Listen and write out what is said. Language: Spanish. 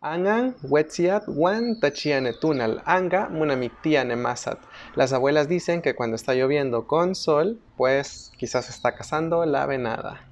Angan, Wetziat, Wan, Tachiane, Tunal, Anga, Munamiktiane, Masat. Las abuelas dicen que cuando está lloviendo con sol, pues quizás está cazando la venada.